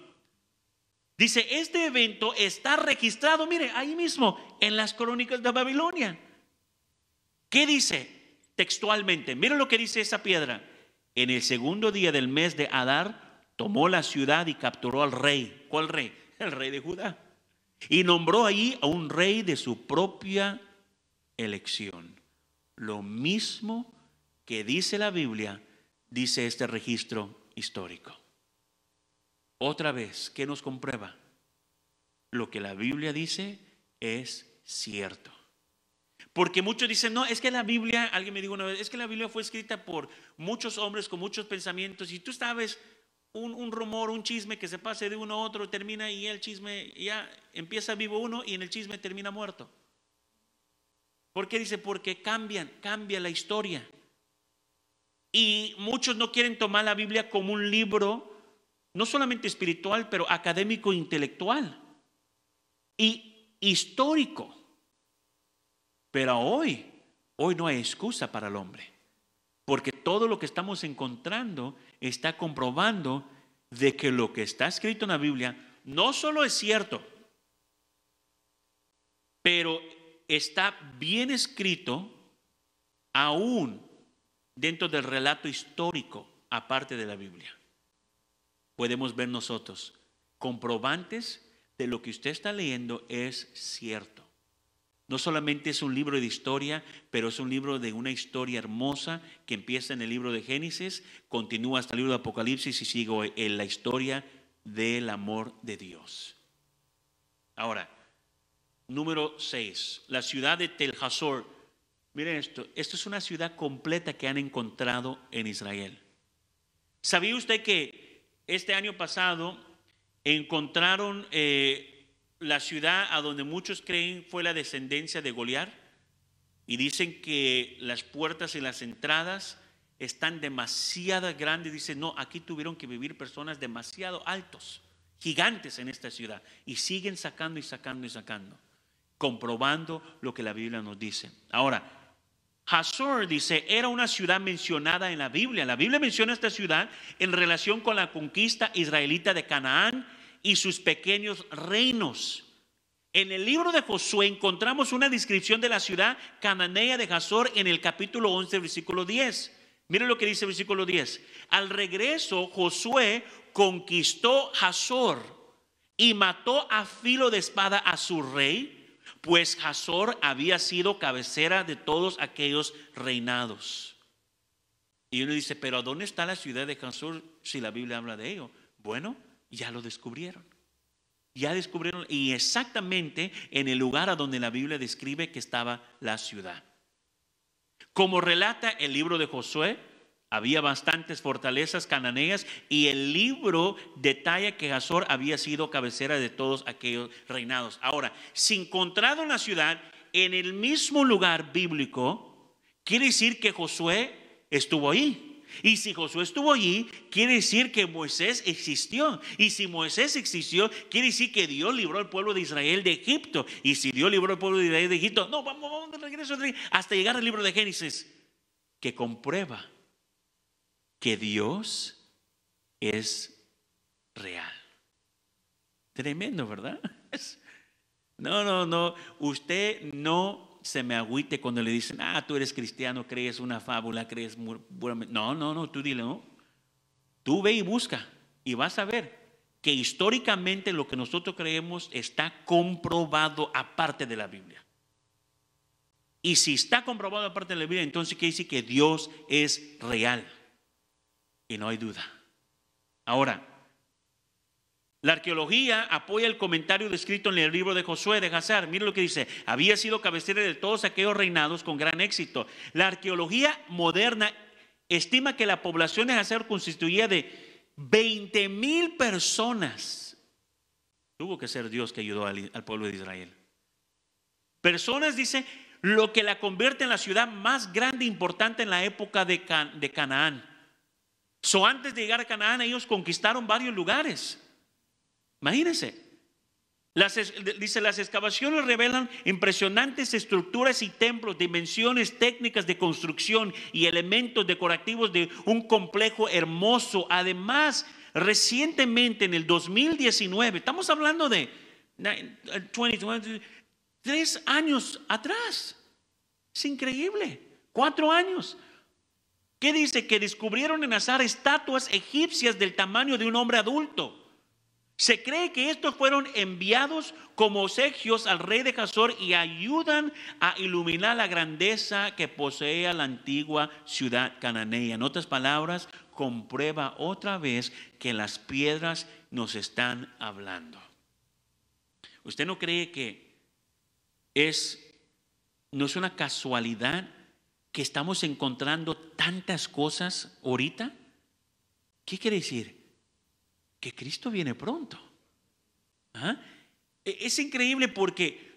Dice, este evento está registrado, mire, ahí mismo, en las crónicas de Babilonia. ¿Qué dice? textualmente. Miren lo que dice esa piedra. En el segundo día del mes de Adar, tomó la ciudad y capturó al rey. ¿Cuál rey? <laughs> El rey de Judá. Y nombró allí a un rey de su propia elección. Lo mismo que dice la Biblia, dice este registro histórico. Otra vez, ¿qué nos comprueba? Lo que la Biblia dice es cierto. Porque muchos dicen, no, es que la Biblia, alguien me dijo una vez, es que la Biblia fue escrita por muchos hombres con muchos pensamientos y tú sabes, un, rumor, un chisme que se pase de uno a otro, termina y el chisme ya empieza vivo uno y en el chisme termina muerto. ¿Por qué dice? Porque cambian, cambia la historia. Y muchos no quieren tomar la Biblia como un libro, no solamente espiritual, pero académico, e intelectual y histórico. Pero hoy, hoy no hay excusa para el hombre, porque todo lo que estamos encontrando está comprobando de que lo que está escrito en la Biblia no solo es cierto, pero está bien escrito aún dentro del relato histórico, aparte de la Biblia. Podemos ver nosotros comprobantes de lo que usted está leyendo es cierto. No solamente es un libro de historia, pero es un libro de una historia hermosa que empieza en el libro de Génesis, continúa hasta el libro de Apocalipsis y sigue en la historia del amor de Dios. Ahora, número 6, la ciudad de Tel Hazor. Miren esto, esto es una ciudad completa que han encontrado en Israel. ¿Sabía usted que este año pasado encontraron eh, la ciudad a donde muchos creen fue la descendencia de Goliat y dicen que las puertas y las entradas están demasiado grandes. Dicen, no, aquí tuvieron que vivir personas demasiado altos, gigantes en esta ciudad. Y siguen sacando y sacando y sacando, comprobando lo que la Biblia nos dice. Ahora, Hazor dice, era una ciudad mencionada en la Biblia. La Biblia menciona esta ciudad en relación con la conquista israelita de Canaán y sus pequeños reinos. En el libro de Josué encontramos una descripción de la ciudad cananea de jazor en el capítulo 11, versículo 10. Miren lo que dice versículo 10. Al regreso, Josué conquistó Jazor y mató a filo de espada a su rey, pues Jazor había sido cabecera de todos aquellos reinados. Y uno dice, pero ¿dónde está la ciudad de Jazor si la Biblia habla de ello? Bueno, ya lo descubrieron. Ya descubrieron y exactamente en el lugar a donde la Biblia describe que estaba la ciudad. Como relata el libro de Josué, había bastantes fortalezas cananeas y el libro detalla que Hazor había sido cabecera de todos aquellos reinados. Ahora, si encontrado en la ciudad en el mismo lugar bíblico, quiere decir que Josué estuvo ahí. Y si Josué estuvo allí, quiere decir que Moisés existió. Y si Moisés existió, quiere decir que Dios libró al pueblo de Israel de Egipto. Y si Dios libró al pueblo de Israel de Egipto, no, vamos, vamos de regreso hasta llegar al libro de Génesis, que comprueba que Dios es real. Tremendo, ¿verdad? <laughs> No, no, no. Usted no se me agüite cuando le dicen, ah, tú eres cristiano, crees una fábula, crees... No, no, no, tú dile, no. Tú ve y busca y vas a ver que históricamente lo que nosotros creemos está comprobado aparte de la Biblia. Y si está comprobado aparte de la Biblia, entonces ¿Qué dice? que Dios es real. Y no hay duda. Ahora, la arqueología apoya el comentario descrito en el libro de Josué de Hazar. Mire lo que dice, había sido cabecera de todos aquellos reinados con gran éxito. La arqueología moderna estima que la población de Hazar constituía de 20 mil personas. Tuvo que ser Dios que ayudó al, pueblo de Israel. Personas, dice, lo que la convierte en la ciudad más grande e importante en la época de, de Canaán. So, antes de llegar a Canaán, ellos conquistaron varios lugares. Imagínense. dice, las excavaciones revelan impresionantes estructuras y templos, dimensiones técnicas de construcción y elementos decorativos de un complejo hermoso. Además, recientemente en el 2019, estamos hablando de eh, tres años atrás. Es increíble, cuatro años. ¿Qué dice? Que descubrieron en Azar estatuas egipcias del tamaño de un hombre adulto se cree que estos fueron enviados como obsequios al rey de Casor y ayudan a iluminar la grandeza que posee la antigua ciudad cananea. En otras palabras, comprueba otra vez que las piedras nos están hablando. ¿Usted no cree que es no es una casualidad que estamos encontrando tantas cosas ahorita? ¿Qué quiere decir? que Cristo viene pronto. ¿Ah? E-, es increíble porque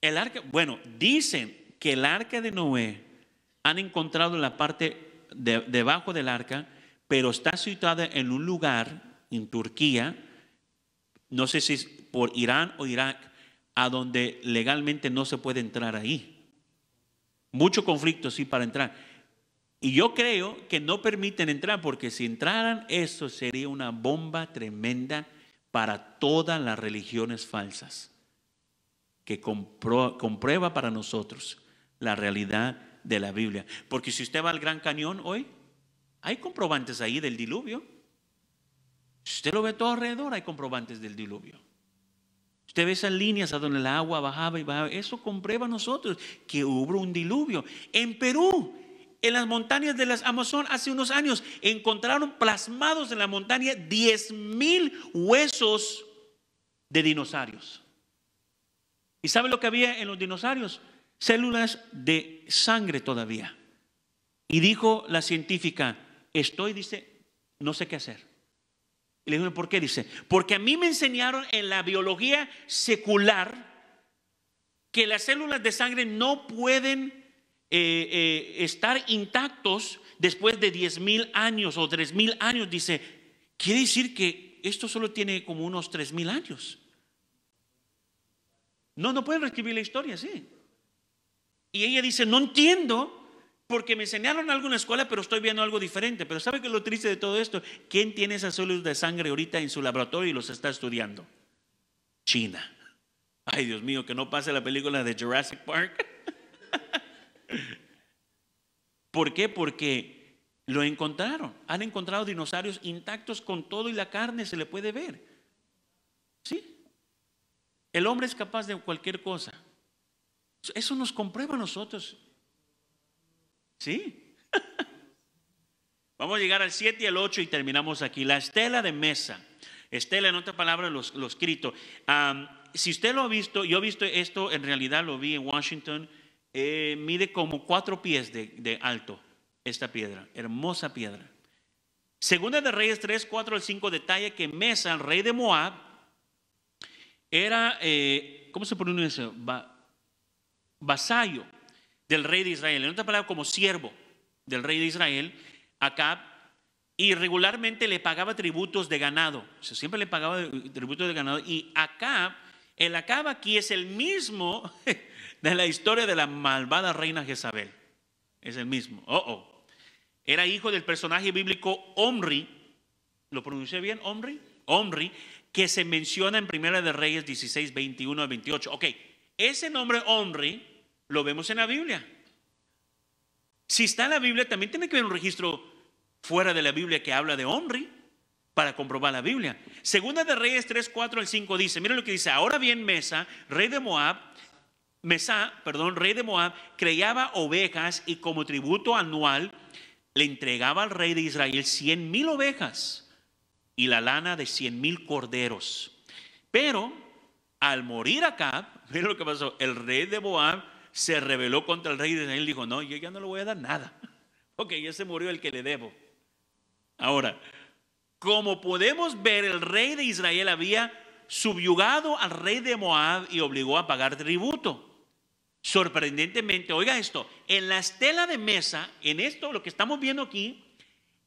el arca, bueno, dicen que el arca de Noé han encontrado la parte debajo del arca, pero está situada en un lugar en Turquía, no sé si es por Irán o Irak, a donde legalmente no se puede entrar ahí. Mucho conflicto, sí, para entrar. Y yo creo que no permiten entrar, porque si entraran, eso sería una bomba tremenda para todas las religiones falsas, que comprueba para nosotros la realidad de la Biblia. Porque si usted va al Gran Cañón hoy, hay comprobantes ahí del diluvio. Si usted lo ve todo alrededor, hay comprobantes del diluvio. Usted ve esas líneas a donde el agua bajaba y bajaba. Eso comprueba a nosotros que hubo un diluvio. En Perú en las montañas de las Amazon hace unos años. Encontraron plasmados en la montaña 10 mil huesos de dinosaurios. ¿Y sabe lo que había en los dinosaurios? Células de sangre todavía. Y dijo la científica, estoy, dice, no sé qué hacer. Y le dijo: ¿por qué? Dice, porque a mí me enseñaron en la biología secular que las células de sangre no pueden eh, eh, estar intactos después de 10 mil años o 3 mil años, dice, quiere decir que esto solo tiene como unos 3 mil años. No, no pueden reescribir la historia, sí. Y ella dice, no entiendo porque me enseñaron algo en la escuela, pero estoy viendo algo diferente. Pero ¿sabe qué es lo triste de todo esto? ¿Quién tiene esas células de sangre ahorita en su laboratorio y los está estudiando? China. Ay, Dios mío, que no pase la película de Jurassic Park. <laughs> ¿Por qué? Porque lo encontraron. Han encontrado dinosaurios intactos con todo y la carne se le puede ver. ¿Sí? El hombre es capaz de cualquier cosa. Eso nos comprueba a nosotros. ¿Sí? <laughs> Vamos a llegar al 7 y al 8 y terminamos aquí. La estela de mesa. Estela, en otra palabra, lo escrito. si usted lo ha visto, yo he visto esto, en realidad lo vi en Washington, eh, mide como cuatro pies de, alto esta piedra, hermosa piedra. Segunda de Reyes 3, 4 al 5 detalla que Mesa, el rey de Moab, era, eh, ¿cómo se pronuncia vasallo del rey de Israel. En otra palabra, como siervo del rey de Israel, Acab, y regularmente le pagaba tributos de ganado. siempre le pagaba tributos de ganado. Y Acab, el Acab aquí es el mismo <laughs> de la historia de la malvada reina Jezabel. Es el mismo. Oh, oh. Era hijo del personaje bíblico Omri. ¿Lo pronuncié bien, Omri? Omri, que se menciona en Primera de Reyes 16, 21 al 28. Ok, ese nombre Omri lo vemos en la Biblia. Si está en la Biblia, también tiene que haber un registro fuera de la Biblia que habla de Omri para comprobar la Biblia. Segunda de Reyes 3, 4 al 5 dice, mira lo que dice, ahora bien Mesa, rey de Moab, Mesá, perdón, rey de Moab, creaba ovejas y como tributo anual le entregaba al rey de Israel cien mil ovejas y la lana de cien mil corderos. Pero al morir Acab, <laughs> lo que pasó, el rey de Moab se rebeló contra el rey de Israel y dijo, no, yo ya no le voy a dar nada, porque <laughs> ya se murió el que le debo. Ahora, como podemos ver, el rey de Israel había subyugado al rey de Moab y obligó a pagar tributo. Sorprendentemente, oiga esto, en la estela de mesa, en esto, lo que estamos viendo aquí,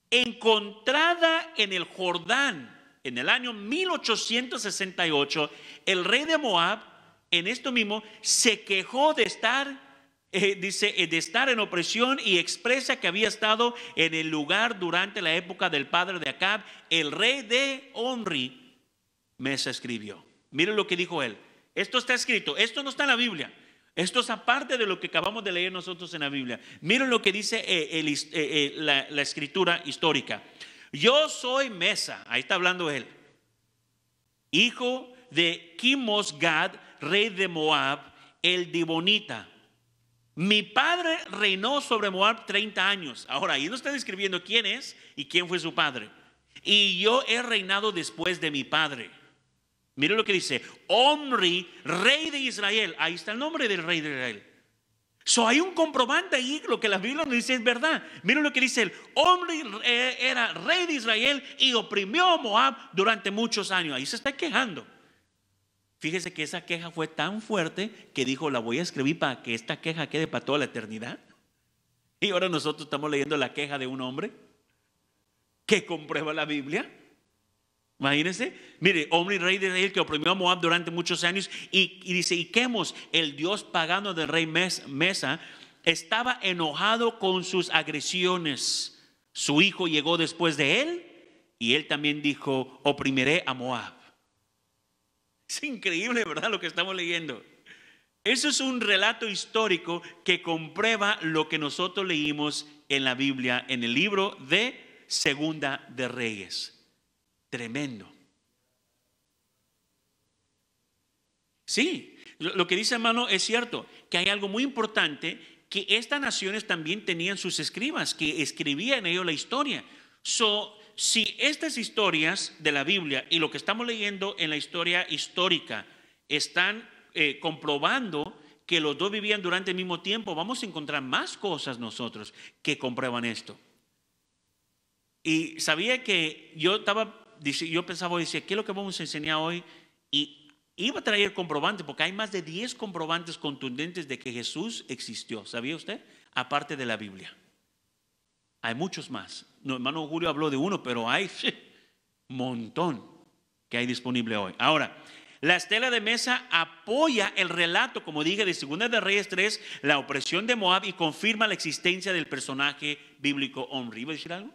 encontrada en el Jordán en el año 1868, el rey de Moab, en esto mismo, se quejó de estar, eh, dice, eh, de estar en opresión y expresa que había estado en el lugar durante la época del padre de Acab, el rey de Omri, Mesa escribió. Mire lo que dijo él. Esto está escrito, esto no está en la Biblia. Esto es aparte de lo que acabamos de leer nosotros en la Biblia. Miren lo que dice eh, eh, eh, la, escritura histórica. Yo soy Mesa, ahí está hablando él, hijo de Kimos rey de Moab, el Dibonita. Mi padre reinó sobre Moab 30 años. Ahora, ahí no está describiendo quién es y quién fue su padre. Y yo he reinado después de mi padre. Mire lo que dice, Omri, rey de Israel. Ahí está el nombre del rey de Israel. So, hay un comprobante ahí, lo que la Biblia nos dice es verdad. Miren lo que dice Omri eh, era rey de Israel y oprimió a Moab durante muchos años. Ahí se está quejando. Fíjese que esa queja fue tan fuerte que dijo, la voy a escribir para que esta queja quede para toda la eternidad. Y ahora nosotros estamos leyendo la queja de un hombre que comprueba la Biblia. Imagínense, mire, hombre y rey de Israel, que oprimió a Moab durante muchos años, y, dice, y Quemos, el dios pagano del rey Mesa, estaba enojado con sus agresiones. Su hijo llegó después de él, y él también dijo, oprimiré a Moab. Es increíble, ¿verdad? Lo que estamos leyendo. Eso es un relato histórico que comprueba lo que nosotros leímos en la Biblia, en el libro de Segunda de Reyes tremendo. Sí, lo que dice hermano es cierto, que hay algo muy importante, que estas naciones también tenían sus escribas, que escribían ellos la historia. si estas historias de la Biblia y lo que estamos leyendo en la historia histórica están eh, comprobando que los dos vivían durante el mismo tiempo, vamos a encontrar más cosas nosotros que comprueban esto. Y sabía que yo estaba yo pensaba hoy, ¿qué es lo que vamos a enseñar hoy? Y iba a traer comprobantes porque hay más de 10 comprobantes contundentes de que Jesús existió, ¿sabía usted? Aparte de la Biblia. Hay muchos más. No, hermano Julio habló de uno, pero hay <laughs> montón que hay disponible hoy. Ahora, la estela de mesa apoya el relato, como dije, de Segunda de Reyes 3, la opresión de Moab y confirma la existencia del personaje bíblico Omri. ¿Iba a decir algo?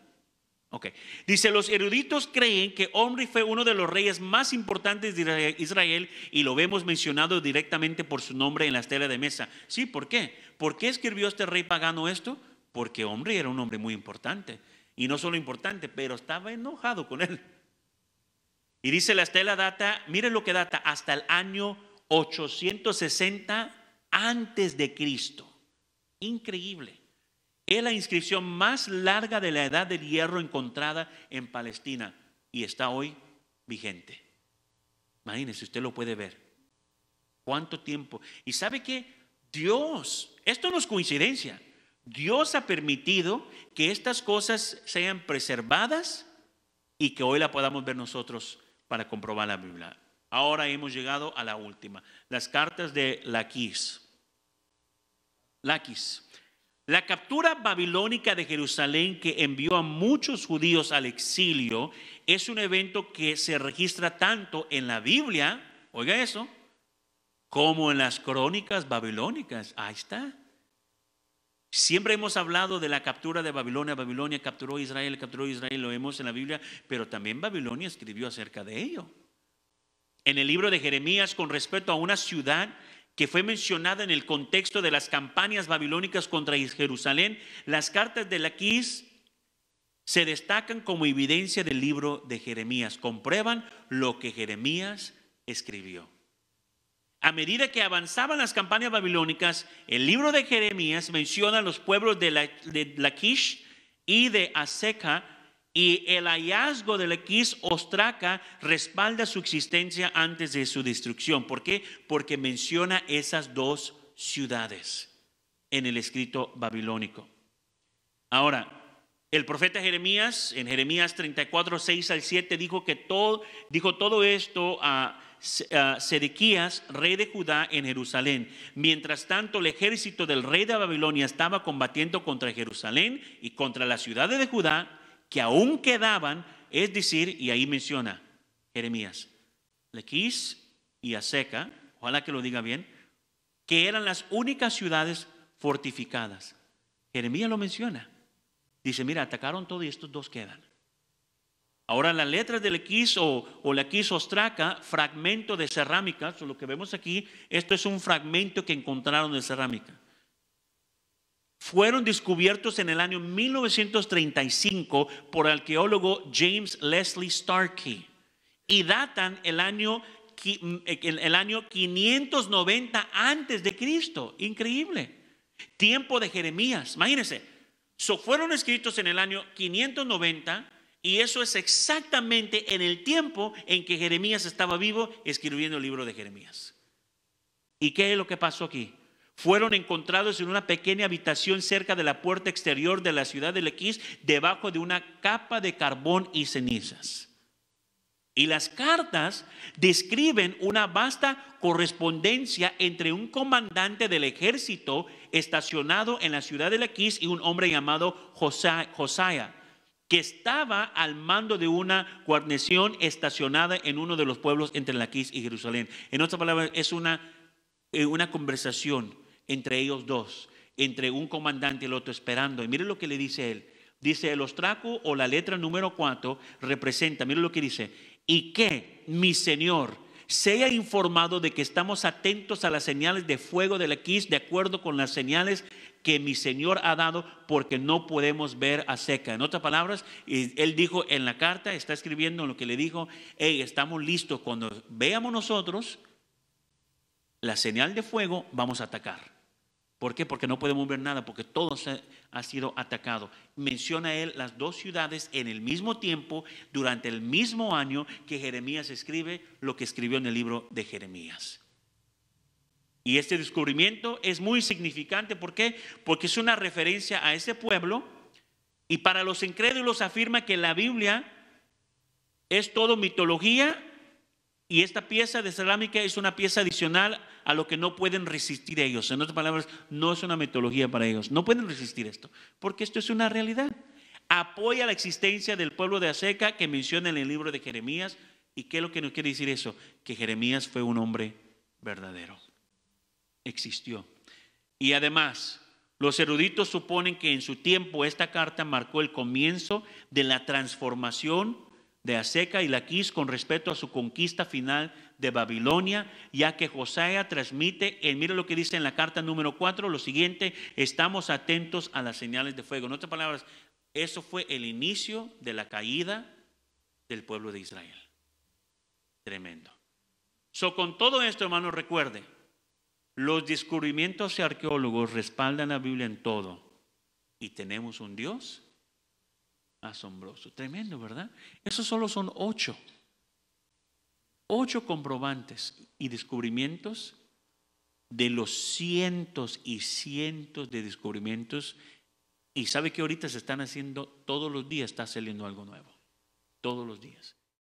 Dice, los eruditos creen que Omri fue uno de los reyes más importantes de Israel y lo vemos mencionado directamente por su nombre en la estela de mesa. Sí, ¿por qué? ¿Por escribió este rey pagano esto? Porque Omri era un hombre muy importante. Y no solo importante, pero estaba enojado con él. Y dice la estela data, miren lo que data, hasta el año 860 antes de Cristo. Increíble. Es la inscripción más larga de la edad del hierro encontrada en Palestina y está hoy vigente. Imagínense, usted lo puede ver. ¿Cuánto tiempo? ¿Y sabe que Dios, esto no es coincidencia. Dios ha permitido que estas cosas sean preservadas y que hoy la podamos ver nosotros para comprobar la Biblia. Ahora hemos llegado a la última, las cartas de Laquis. Laquis. La captura babilónica de Jerusalén que envió a muchos judíos al exilio es un evento que se registra tanto en la Biblia, oiga eso, como en las crónicas babilónicas. Ahí está. Siempre hemos hablado de la captura de Babilonia. Babilonia capturó a Israel, capturó a Israel, lo vemos en la Biblia, pero también Babilonia escribió acerca de ello. En el libro de Jeremías, con respecto a una ciudad que fue mencionada en el contexto de las campañas babilónicas contra Jerusalén, las cartas de Laquís se destacan como evidencia del libro de Jeremías, comprueban lo que Jeremías escribió. A medida que avanzaban las campañas babilónicas, el libro de Jeremías menciona a los pueblos de, Laquish y de Aseca y el hallazgo del X ostraca respalda su existencia antes de su destrucción. ¿Por qué? Porque menciona esas dos ciudades en el escrito babilónico. Ahora, el profeta Jeremías, en Jeremías 34, 6 al 7, dijo, que todo, dijo todo esto a, Sedequías, rey de Judá, en Jerusalén. Mientras tanto, el ejército del rey de Babilonia estaba combatiendo contra Jerusalén y contra las ciudades de Judá que aún quedaban, es decir, y ahí menciona Jeremías, Lequís y Aseca, ojalá que lo diga bien, que eran las únicas ciudades fortificadas. Jeremías lo menciona. Dice, mira, atacaron todo y estos dos quedan. Ahora las letras de Lequís o, o ostraca, fragmento de cerámica, lo que vemos aquí, esto es un fragmento que encontraron de cerámica fueron descubiertos en el año 1935 por el arqueólogo James Leslie Starkey y datan el año, mm, eh, el año 590 antes de Cristo. Increíble. Tiempo de Jeremías. Imagínense, so fueron escritos en el año 590 y eso es exactamente en el tiempo en que Jeremías estaba vivo escribiendo el libro de Jeremías. ¿Y qué es lo que pasó aquí? fueron encontrados en una pequeña habitación cerca de la puerta exterior de la ciudad de Laquís, debajo de una capa de carbón y cenizas. Y las cartas describen una vasta correspondencia entre un comandante del ejército estacionado en la ciudad de Laquís y un hombre llamado Josaya, que estaba al mando de una guarnición estacionada en uno de los pueblos entre Laquís y Jerusalén. En otras palabras, es una, eh, una conversación entre ellos dos, entre un comandante y el otro esperando. Y mire lo que le dice él. Dice, el ostraco o la letra número cuatro, representa, mire lo que dice, y que mi Señor sea informado de que estamos atentos a las señales de fuego del la de acuerdo con las señales que mi Señor ha dado porque no podemos ver a seca. En otras palabras, él dijo en la carta, está escribiendo lo que le dijo, estamos listos, cuando veamos nosotros la señal de fuego, vamos a atacar. ¿Por qué? Porque no podemos ver nada, porque todo ha sido atacado. Menciona él las dos ciudades en el mismo tiempo, durante el mismo año que Jeremías escribe lo que escribió en el libro de Jeremías. Y este descubrimiento es muy significante, ¿por qué? Porque es una referencia a ese pueblo y para los incrédulos afirma que la Biblia es todo mitología y esta pieza de cerámica es una pieza adicional a lo que no pueden resistir ellos. En otras palabras, no es una metodología para ellos. No pueden resistir esto, porque esto es una realidad. Apoya la existencia del pueblo de Azeca que menciona en el libro de Jeremías. ¿Y qué es lo que nos quiere decir eso? Que Jeremías fue un hombre verdadero. Existió. Y además, los eruditos suponen que en su tiempo esta carta marcó el comienzo de la transformación de Aseca y la Laquís con respecto a su conquista final de Babilonia, ya que Josea transmite, el mire lo que dice en la carta número 4, lo siguiente, estamos atentos a las señales de fuego. En otras palabras, eso fue el inicio de la caída del pueblo de Israel. Tremendo. con todo esto, hermanos, recuerde, los descubrimientos de arqueólogos respaldan la Biblia en todo. Y tenemos un Dios asombroso. Tremendo, ¿verdad? Esos solo son ocho. Ocho comprobantes y descubrimientos de los cientos y cientos de descubrimientos. Y sabe que ahorita se están haciendo todos los días, está saliendo algo nuevo. Todos los días.